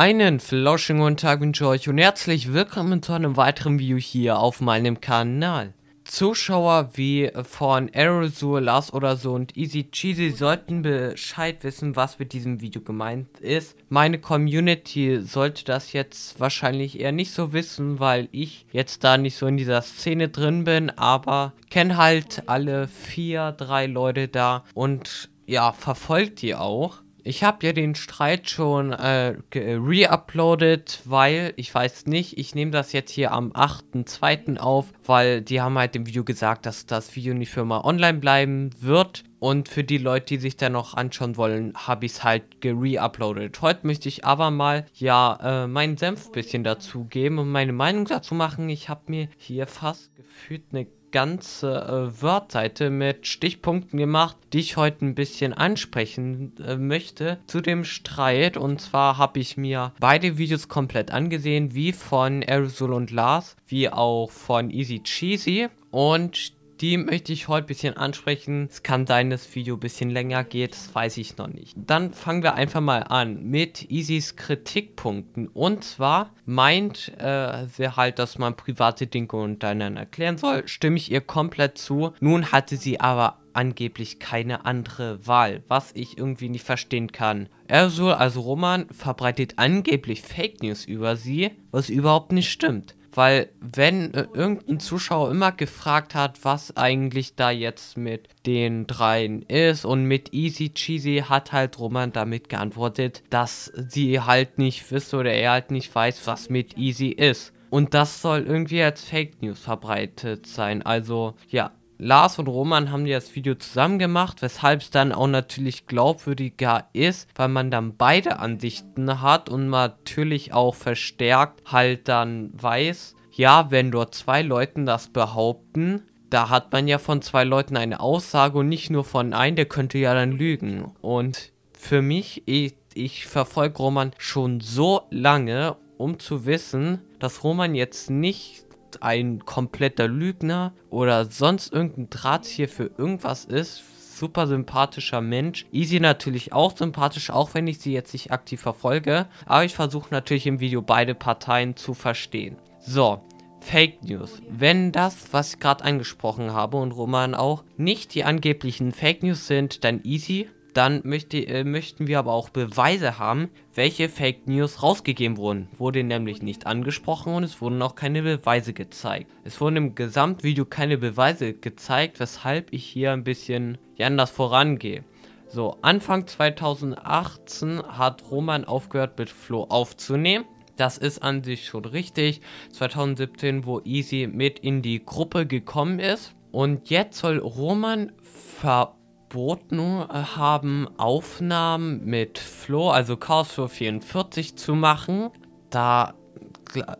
Einen Floschen guten Tag wünsche euch und herzlich willkommen zu einem weiteren Video hier auf meinem Kanal. Zuschauer wie von Aerosur, Lars oder so und Easy Cheesy sollten Bescheid wissen, was mit diesem Video gemeint ist. Meine Community sollte das jetzt wahrscheinlich eher nicht so wissen, weil ich jetzt da nicht so in dieser Szene drin bin, aber kenne halt alle vier, drei Leute da und ja, verfolgt die auch ich habe ja den Streit schon äh, re-uploadet, weil ich weiß nicht, ich nehme das jetzt hier am 8.2. auf, weil die haben halt im Video gesagt, dass das Video nicht für mal online bleiben wird. Und für die Leute, die sich da noch anschauen wollen, habe ich es halt re-uploadet. Heute möchte ich aber mal, ja, äh, meinen Senf bisschen dazu geben und meine Meinung dazu machen. Ich habe mir hier fast gefühlt eine ganze äh, Wordseite mit Stichpunkten gemacht, die ich heute ein bisschen ansprechen äh, möchte zu dem Streit. Und zwar habe ich mir beide Videos komplett angesehen, wie von Aerosol und Lars, wie auch von Easy Cheesy. Und die möchte ich heute ein bisschen ansprechen. Es kann sein, das Video ein bisschen länger geht, das weiß ich noch nicht. Dann fangen wir einfach mal an mit Isis Kritikpunkten. Und zwar meint äh, sie halt, dass man private Dinge untereinander erklären soll. Stimme ich ihr komplett zu. Nun hatte sie aber angeblich keine andere Wahl, was ich irgendwie nicht verstehen kann. Ersul, also Roman, verbreitet angeblich Fake News über sie, was überhaupt nicht stimmt weil wenn äh, irgendein Zuschauer immer gefragt hat, was eigentlich da jetzt mit den dreien ist und mit Easy Cheesy hat halt Roman damit geantwortet, dass sie halt nicht wissen oder er halt nicht weiß, was mit Easy ist. Und das soll irgendwie als Fake News verbreitet sein. Also ja, Lars und Roman haben ja das Video zusammen gemacht, weshalb es dann auch natürlich glaubwürdiger ist, weil man dann beide Ansichten hat und natürlich auch verstärkt halt dann weiß, ja, wenn dort zwei Leuten das behaupten, da hat man ja von zwei Leuten eine Aussage und nicht nur von einem, der könnte ja dann lügen. Und für mich, ich, ich verfolge Roman schon so lange, um zu wissen, dass Roman jetzt nicht ein kompletter Lügner oder sonst irgendein Draht hier für irgendwas ist, super sympathischer Mensch. Easy natürlich auch sympathisch, auch wenn ich sie jetzt nicht aktiv verfolge. Aber ich versuche natürlich im Video beide Parteien zu verstehen. So. Fake News. Wenn das, was ich gerade angesprochen habe und Roman auch, nicht die angeblichen Fake News sind, dann easy dann möchte, äh, möchten wir aber auch Beweise haben, welche Fake News rausgegeben wurden. Wurde nämlich nicht angesprochen und es wurden auch keine Beweise gezeigt. Es wurden im Gesamtvideo keine Beweise gezeigt, weshalb ich hier ein bisschen anders vorangehe. So, Anfang 2018 hat Roman aufgehört mit Flo aufzunehmen. Das ist an sich schon richtig. 2017, wo Easy mit in die Gruppe gekommen ist. Und jetzt soll Roman ver verboten äh, haben, Aufnahmen mit Flo, also Chaos Floor 44 zu machen. Da,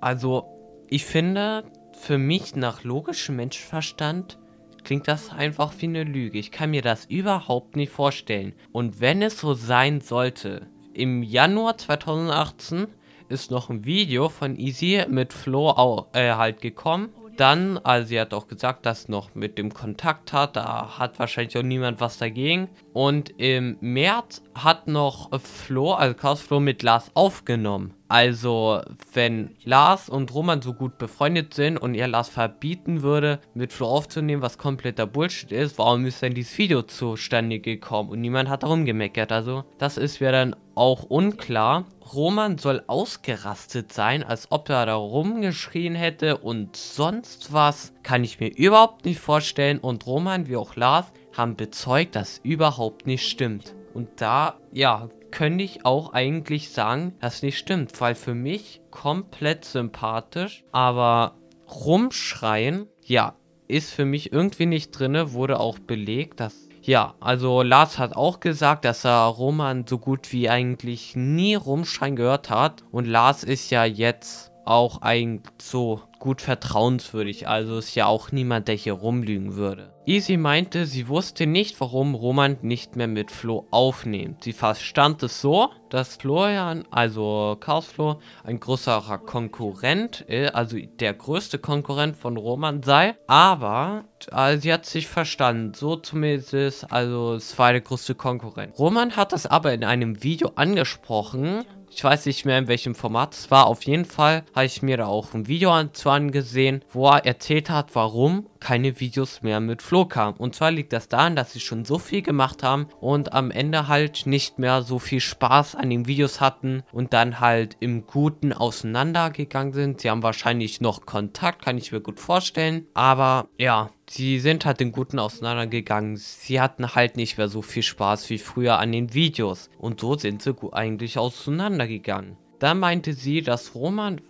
also ich finde, für mich nach logischem Menschenverstand klingt das einfach wie eine Lüge. Ich kann mir das überhaupt nicht vorstellen. Und wenn es so sein sollte, im Januar 2018 ist noch ein Video von Easy mit Flo auch, äh, halt gekommen dann, also sie hat auch gesagt, dass noch mit dem Kontakt hat, da hat wahrscheinlich auch niemand was dagegen. Und im März hat noch Flo, also Chaos Flo mit Lars aufgenommen. Also, wenn Lars und Roman so gut befreundet sind und ihr Lars verbieten würde, mit Flo aufzunehmen, was kompletter Bullshit ist, warum ist denn dieses Video zustande gekommen? Und niemand hat darum gemeckert. Also, das ist mir dann auch unklar. Roman soll ausgerastet sein, als ob er da rumgeschrien hätte und sonst was. Kann ich mir überhaupt nicht vorstellen. Und Roman wie auch Lars haben bezeugt, dass überhaupt nicht stimmt. Und da, ja, könnte ich auch eigentlich sagen, dass nicht stimmt, weil für mich komplett sympathisch, aber rumschreien, ja, ist für mich irgendwie nicht drinne, wurde auch belegt, dass ja, also Lars hat auch gesagt, dass er Roman so gut wie eigentlich nie rumschreien gehört hat und Lars ist ja jetzt auch eigentlich so gut vertrauenswürdig, also ist ja auch niemand, der hier rumlügen würde. Easy meinte, sie wusste nicht, warum Roman nicht mehr mit Flo aufnimmt. Sie verstand es so, dass Florian, also Chaos Flo, ein größerer Konkurrent, äh, also der größte Konkurrent von Roman sei, aber also sie hat sich verstanden, so zumindest, also es war der größte Konkurrent. Roman hat das aber in einem Video angesprochen, ich weiß nicht mehr in welchem Format es war, auf jeden Fall habe ich mir da auch ein Video zu Videobahn gesehen, wo er erzählt hat, warum keine Videos mehr mit Flo kamen. Und zwar liegt das daran, dass sie schon so viel gemacht haben und am Ende halt nicht mehr so viel Spaß an den Videos hatten und dann halt im Guten auseinandergegangen sind. Sie haben wahrscheinlich noch Kontakt, kann ich mir gut vorstellen. Aber ja, sie sind halt im Guten auseinandergegangen. Sie hatten halt nicht mehr so viel Spaß wie früher an den Videos. Und so sind sie eigentlich auseinandergegangen. Da meinte sie, dass Roman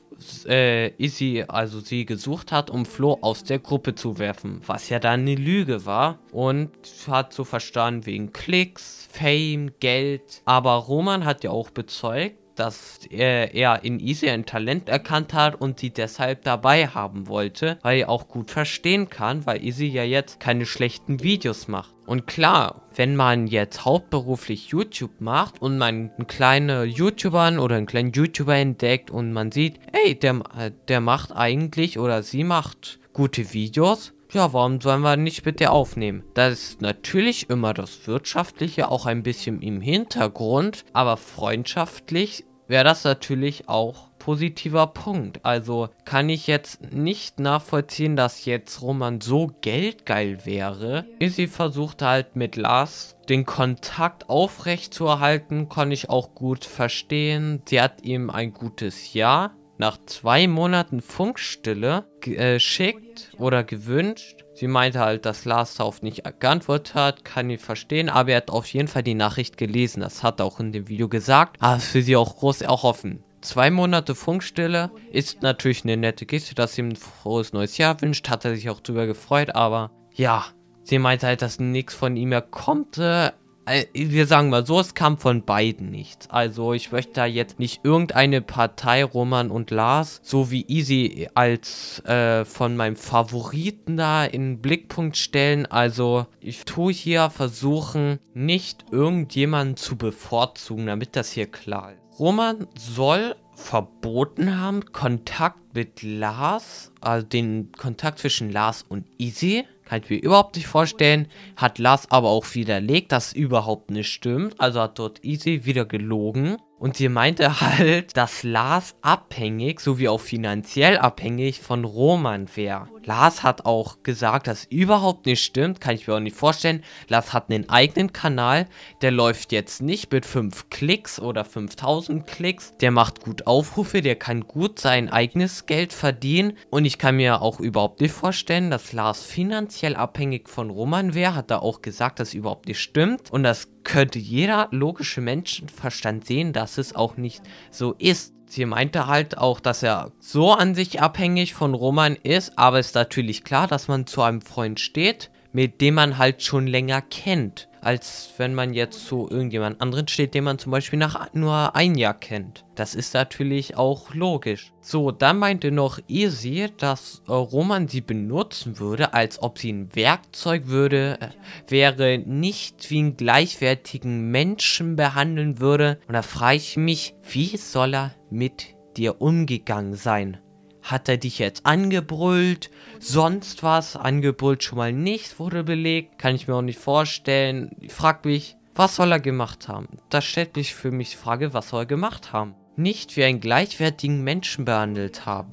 äh, Izzy also sie gesucht hat, um Flo aus der Gruppe zu werfen, was ja dann eine Lüge war und hat so verstanden wegen Klicks, Fame, Geld. Aber Roman hat ja auch bezeugt, dass er, er in Ise ein Talent erkannt hat und sie deshalb dabei haben wollte, weil er auch gut verstehen kann, weil Ise ja jetzt keine schlechten Videos macht. Und klar, wenn man jetzt hauptberuflich YouTube macht und man einen kleinen YouTuber oder einen kleinen YouTuber entdeckt und man sieht, ey, der, äh, der macht eigentlich oder sie macht gute Videos, ja, warum sollen wir nicht mit dir aufnehmen? Das ist natürlich immer das Wirtschaftliche auch ein bisschen im Hintergrund, aber freundschaftlich wäre das natürlich auch positiver Punkt. Also kann ich jetzt nicht nachvollziehen, dass jetzt Roman so geldgeil wäre. Izzy versucht halt mit Lars den Kontakt aufrecht zu erhalten, kann ich auch gut verstehen. Sie hat ihm ein gutes Jahr nach zwei Monaten Funkstille geschickt äh, oder gewünscht. Sie meinte halt, dass Lars darauf nicht geantwortet hat, kann ich verstehen, aber er hat auf jeden Fall die Nachricht gelesen. Das hat er auch in dem Video gesagt. Aber ist für sie auch groß erhoffen. Zwei Monate Funkstille ist natürlich eine nette Geste, dass sie ihm ein frohes neues Jahr wünscht. Hat er sich auch drüber gefreut, aber ja, sie meinte halt, dass nichts von ihm mehr kommt. Äh, äh, wir sagen mal so, es kam von beiden nichts. Also ich möchte da jetzt nicht irgendeine Partei Roman und Lars, so wie Easy als äh, von meinem Favoriten da in den Blickpunkt stellen. Also ich tue hier versuchen, nicht irgendjemanden zu bevorzugen, damit das hier klar ist. Roman soll verboten haben, Kontakt mit Lars, also den Kontakt zwischen Lars und Easy kann ich mir überhaupt nicht vorstellen. Hat Lars aber auch widerlegt, dass überhaupt nicht stimmt. Also hat dort Easy wieder gelogen. Und sie meinte halt, dass Lars abhängig sowie auch finanziell abhängig von Roman wäre. Lars hat auch gesagt, dass überhaupt nicht stimmt, kann ich mir auch nicht vorstellen. Lars hat einen eigenen Kanal, der läuft jetzt nicht mit 5 Klicks oder 5000 Klicks. Der macht gut Aufrufe, der kann gut sein eigenes Geld verdienen. Und ich kann mir auch überhaupt nicht vorstellen, dass Lars finanziell abhängig von Roman wäre. Hat er auch gesagt, dass überhaupt nicht stimmt. Und das könnte jeder logische Menschenverstand sehen, dass dass es auch nicht so ist. Sie meinte halt auch, dass er so an sich abhängig von Roman ist, aber ist natürlich klar, dass man zu einem Freund steht mit dem man halt schon länger kennt, als wenn man jetzt zu irgendjemand anderen steht, den man zum Beispiel nach nur ein Jahr kennt. Das ist natürlich auch logisch. So, dann meinte noch Easy, dass äh, Roman sie benutzen würde, als ob sie ein Werkzeug würde, äh, wäre, nicht wie einen gleichwertigen Menschen behandeln würde. Und da frage ich mich, wie soll er mit dir umgegangen sein? Hat er dich jetzt angebrüllt? Sonst was? Angebrüllt schon mal nicht, wurde belegt. Kann ich mir auch nicht vorstellen. Ich frag mich, was soll er gemacht haben? Da stellt mich für mich die Frage, was soll er gemacht haben? Nicht wie einen gleichwertigen Menschen behandelt haben.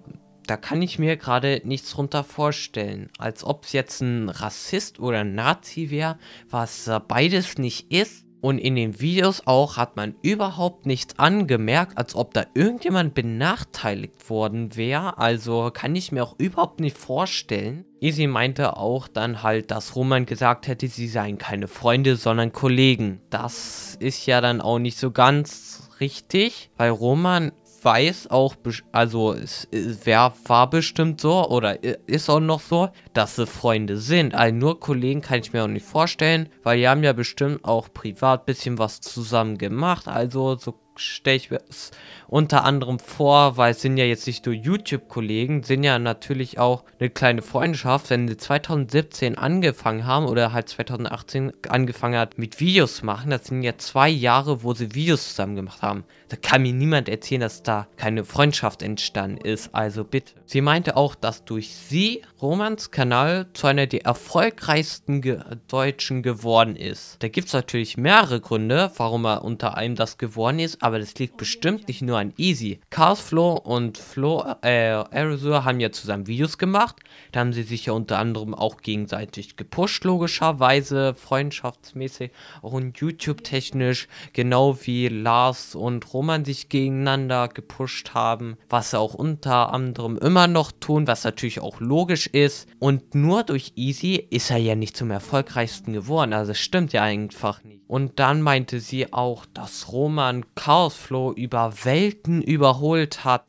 Da kann ich mir gerade nichts drunter vorstellen. Als ob es jetzt ein Rassist oder ein Nazi wäre, was beides nicht ist. Und in den Videos auch hat man überhaupt nichts angemerkt, als ob da irgendjemand benachteiligt worden wäre. Also kann ich mir auch überhaupt nicht vorstellen. Easy meinte auch dann halt, dass Roman gesagt hätte, sie seien keine Freunde, sondern Kollegen. Das ist ja dann auch nicht so ganz richtig, weil Roman weiß auch, also es, es äh, wär, war bestimmt so oder äh, ist auch noch so, dass sie Freunde sind. Also nur Kollegen kann ich mir auch nicht vorstellen, weil die haben ja bestimmt auch privat bisschen was zusammen gemacht. Also so stelle ich mir es unter anderem vor, weil es sind ja jetzt nicht nur YouTube-Kollegen, sind ja natürlich auch eine kleine Freundschaft. Wenn sie 2017 angefangen haben oder halt 2018 angefangen hat mit Videos machen, das sind ja zwei Jahre, wo sie Videos zusammen gemacht haben. Da kann mir niemand erzählen, dass da keine Freundschaft entstanden ist, also bitte. Sie meinte auch, dass durch sie Romans Kanal zu einer der erfolgreichsten Ge Deutschen geworden ist. Da gibt es natürlich mehrere Gründe, warum er unter einem das geworden ist, aber das liegt bestimmt nicht nur an Easy. Chaos Flo und Flo äh, Arizur haben ja zusammen Videos gemacht. Da haben sie sich ja unter anderem auch gegenseitig gepusht, logischerweise, freundschaftsmäßig, und YouTube-technisch, genau wie Lars und Roman wo sich gegeneinander gepusht haben, was sie auch unter anderem immer noch tun, was natürlich auch logisch ist. Und nur durch Easy ist er ja nicht zum erfolgreichsten geworden, also es stimmt ja einfach nicht. Und dann meinte sie auch, dass Roman Chaosflow über Welten überholt hat.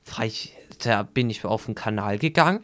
Da bin ich auf den Kanal gegangen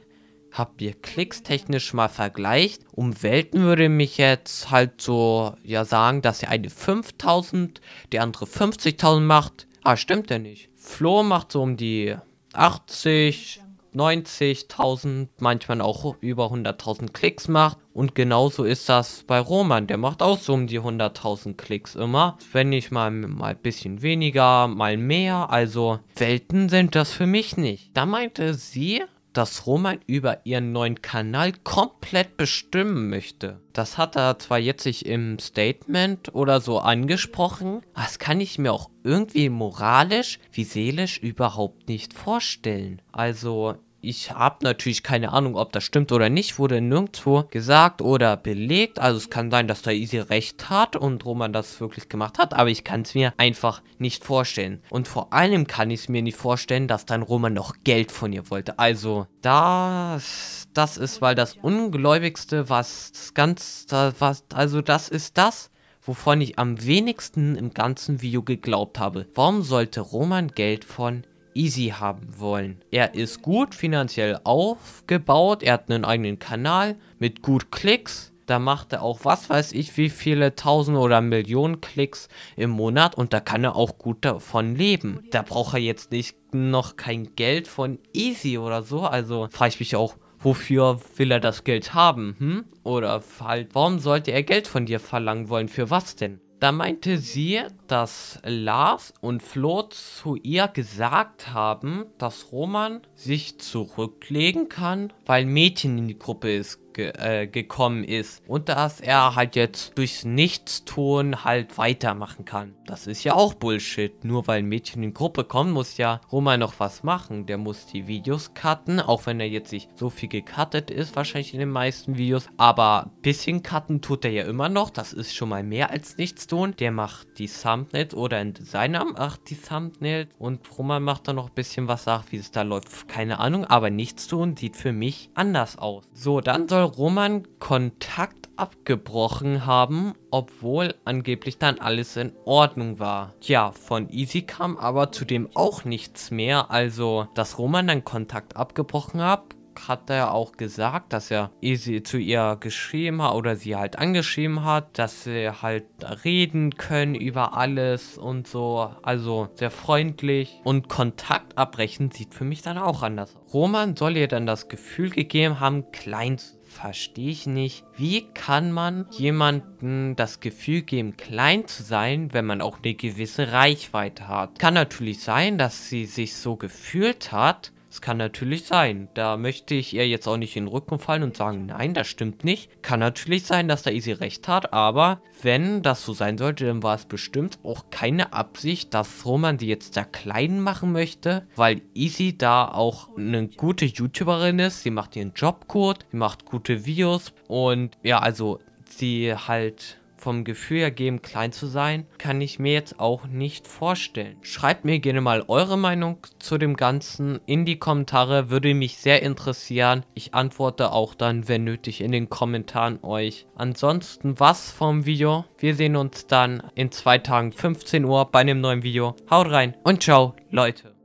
Hab mir Klicks technisch mal vergleicht. Um Welten würde mich jetzt halt so ja sagen, dass der eine 5000, der andere 50.000 macht. Ah, stimmt ja nicht. Flo macht so um die 80, 90.000, manchmal auch über 100.000 Klicks macht. Und genauso ist das bei Roman. Der macht auch so um die 100.000 Klicks immer. Wenn nicht mal, mal ein bisschen weniger, mal mehr. Also Welten sind das für mich nicht. Da meinte sie, dass Roman über ihren neuen Kanal komplett bestimmen möchte. Das hat er zwar jetzt sich im Statement oder so angesprochen, aber das kann ich mir auch irgendwie moralisch wie seelisch überhaupt nicht vorstellen. Also ich habe natürlich keine Ahnung, ob das stimmt oder nicht, wurde nirgendwo gesagt oder belegt. Also es kann sein, dass da Easy recht hat und Roman das wirklich gemacht hat, aber ich kann es mir einfach nicht vorstellen. Und vor allem kann ich es mir nicht vorstellen, dass dann Roman noch Geld von ihr wollte. Also das, das ist, weil das Ungläubigste, was ganz, was, also das ist das, wovon ich am wenigsten im ganzen Video geglaubt habe. Warum sollte Roman Geld von easy haben wollen. Er ist gut finanziell aufgebaut, er hat einen eigenen Kanal mit gut Klicks. Da macht er auch was weiß ich wie viele tausend oder Millionen Klicks im Monat und da kann er auch gut davon leben. Da braucht er jetzt nicht noch kein Geld von Easy oder so. Also frage ich mich auch, wofür will er das Geld haben? Hm? Oder halt, warum sollte er Geld von dir verlangen wollen? Für was denn? Da meinte sie, dass Lars und Flo zu ihr gesagt haben, dass Roman sich zurücklegen kann, weil Mädchen in die Gruppe ist ge äh, gekommen ist. Und dass er halt jetzt durchs Nichtstun halt weitermachen kann. Das ist ja auch Bullshit. Nur weil ein Mädchen in Gruppe kommt, muss ja Roman noch was machen. Der muss die Videos cutten, auch wenn er jetzt nicht so viel gecuttet ist, wahrscheinlich in den meisten Videos. Aber bisschen cutten tut er ja immer noch. Das ist schon mal mehr als Nichtstun. Der macht die Thumbnails oder ein Designer macht die Thumbnails. Und Roman macht dann noch ein bisschen was, sagt, wie es da läuft. Keine Ahnung, aber Nichtstun sieht für mich anders aus. So, dann soll Roman Kontakt abgebrochen haben, obwohl angeblich dann alles in Ordnung war. Tja, von Easy kam aber zudem auch nichts mehr, also dass Roman dann Kontakt abgebrochen hat, hat er auch gesagt, dass er Easy zu ihr geschrieben hat oder sie halt angeschrieben hat, dass sie halt reden können über alles und so. Also sehr freundlich. Und Kontakt abbrechen sieht für mich dann auch anders aus. Roman soll ihr dann das Gefühl gegeben haben, klein zu verstehe ich nicht. Wie kann man jemandem das Gefühl geben, klein zu sein, wenn man auch eine gewisse Reichweite hat? Kann natürlich sein, dass sie sich so gefühlt hat, es kann natürlich sein. Da möchte ich ihr jetzt auch nicht in den Rücken fallen und sagen, nein, das stimmt nicht. Kann natürlich sein, dass da Easy recht hat, aber wenn das so sein sollte, dann war es bestimmt auch keine Absicht, dass Roman sie jetzt da klein machen möchte, weil Easy da auch eine gute YouTuberin ist. Sie macht ihren Jobcode, sie macht gute Videos und ja, also sie halt vom Gefühl her geben, klein zu sein, kann ich mir jetzt auch nicht vorstellen. Schreibt mir gerne mal eure Meinung zu dem Ganzen in die Kommentare, würde mich sehr interessieren. Ich antworte auch dann, wenn nötig, in den Kommentaren euch. Ansonsten was vom Video. Wir sehen uns dann in zwei Tagen 15 Uhr bei einem neuen Video. Haut rein und ciao, Leute.